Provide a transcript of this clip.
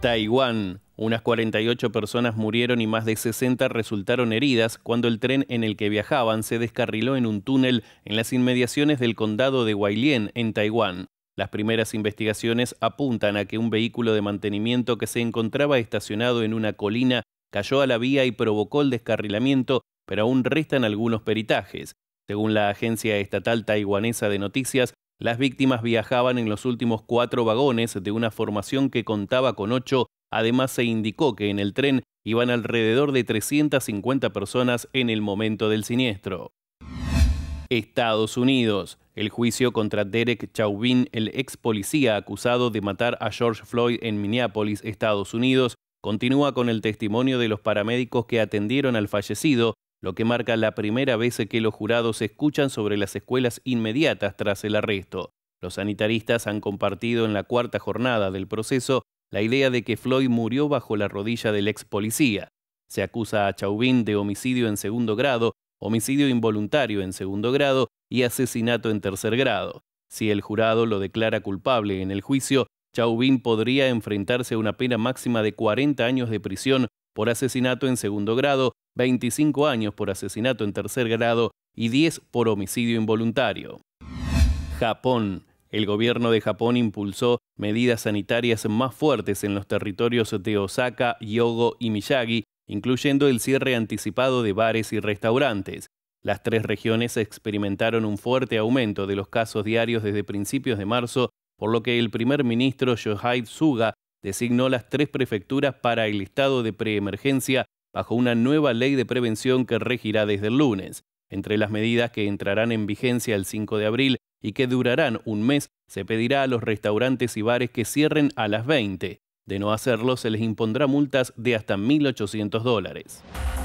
Taiwán. Unas 48 personas murieron y más de 60 resultaron heridas cuando el tren en el que viajaban se descarriló en un túnel en las inmediaciones del condado de Huailien, en Taiwán. Las primeras investigaciones apuntan a que un vehículo de mantenimiento que se encontraba estacionado en una colina cayó a la vía y provocó el descarrilamiento, pero aún restan algunos peritajes. Según la agencia estatal taiwanesa de noticias, las víctimas viajaban en los últimos cuatro vagones de una formación que contaba con ocho. Además, se indicó que en el tren iban alrededor de 350 personas en el momento del siniestro. Estados Unidos. El juicio contra Derek Chauvin, el ex policía acusado de matar a George Floyd en Minneapolis, Estados Unidos, continúa con el testimonio de los paramédicos que atendieron al fallecido lo que marca la primera vez que los jurados escuchan sobre las escuelas inmediatas tras el arresto. Los sanitaristas han compartido en la cuarta jornada del proceso la idea de que Floyd murió bajo la rodilla del ex policía. Se acusa a Chauvin de homicidio en segundo grado, homicidio involuntario en segundo grado y asesinato en tercer grado. Si el jurado lo declara culpable en el juicio, Chauvin podría enfrentarse a una pena máxima de 40 años de prisión por asesinato en segundo grado 25 años por asesinato en tercer grado y 10 por homicidio involuntario. Japón. El gobierno de Japón impulsó medidas sanitarias más fuertes en los territorios de Osaka, Yogo y Miyagi, incluyendo el cierre anticipado de bares y restaurantes. Las tres regiones experimentaron un fuerte aumento de los casos diarios desde principios de marzo, por lo que el primer ministro Yohai Suga designó las tres prefecturas para el estado de preemergencia bajo una nueva ley de prevención que regirá desde el lunes. Entre las medidas que entrarán en vigencia el 5 de abril y que durarán un mes, se pedirá a los restaurantes y bares que cierren a las 20. De no hacerlo, se les impondrá multas de hasta 1.800 dólares.